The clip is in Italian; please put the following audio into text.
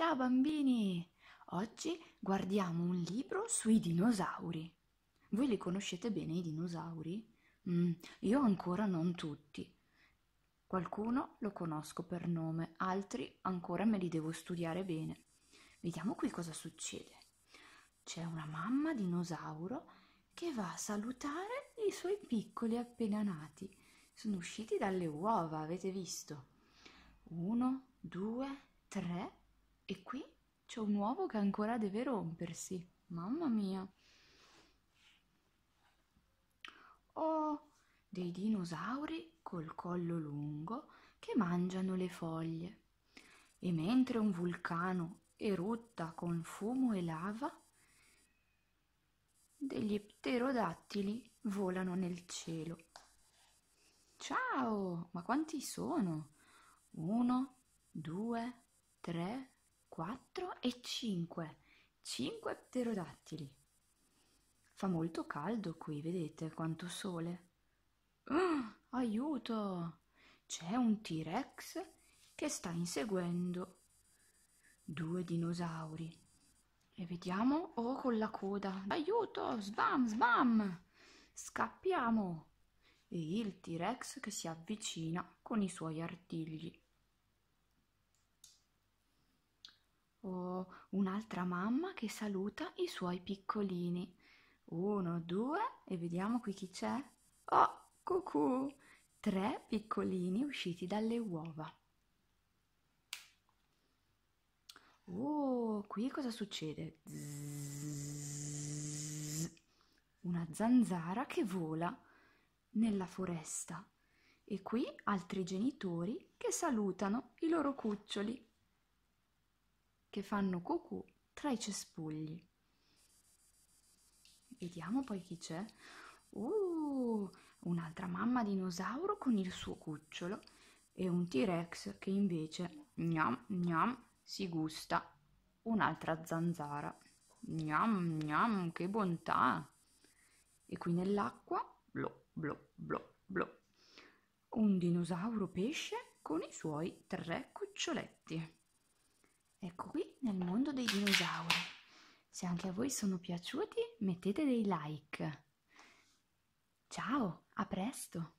Ciao bambini! Oggi guardiamo un libro sui dinosauri. Voi li conoscete bene i dinosauri? Mm, io ancora non tutti. Qualcuno lo conosco per nome, altri ancora me li devo studiare bene. Vediamo qui cosa succede. C'è una mamma dinosauro che va a salutare i suoi piccoli appena nati. Sono usciti dalle uova, avete visto? Uno, due, tre, e qui c'è un uovo che ancora deve rompersi. Mamma mia! Oh, dei dinosauri col collo lungo che mangiano le foglie. E mentre un vulcano erutta con fumo e lava, degli pterodattili volano nel cielo. Ciao! Ma quanti sono? Uno, due, tre, 4 e 5. 5 pterodattili. Fa molto caldo qui, vedete quanto sole. Oh, aiuto! C'è un T-Rex che sta inseguendo due dinosauri. E vediamo, oh, con la coda. Aiuto! Sbam, sbam! Scappiamo! E il T-Rex che si avvicina con i suoi artigli. un'altra mamma che saluta i suoi piccolini. Uno, due e vediamo qui chi c'è. Oh, cucù! Tre piccolini usciti dalle uova. Oh, qui cosa succede? Zzz, una zanzara che vola nella foresta e qui altri genitori che salutano i loro cuccioli che fanno cucù tra i cespugli. Vediamo poi chi c'è. Uh, un'altra mamma dinosauro con il suo cucciolo e un T-Rex che invece gnam gnam si gusta un'altra zanzara. Gnam gnam, che bontà! E qui nell'acqua, blu blu blu blu, un dinosauro pesce con i suoi tre cuccioletti. Ecco qui nel mondo dei dinosauri. Se anche a voi sono piaciuti mettete dei like. Ciao, a presto!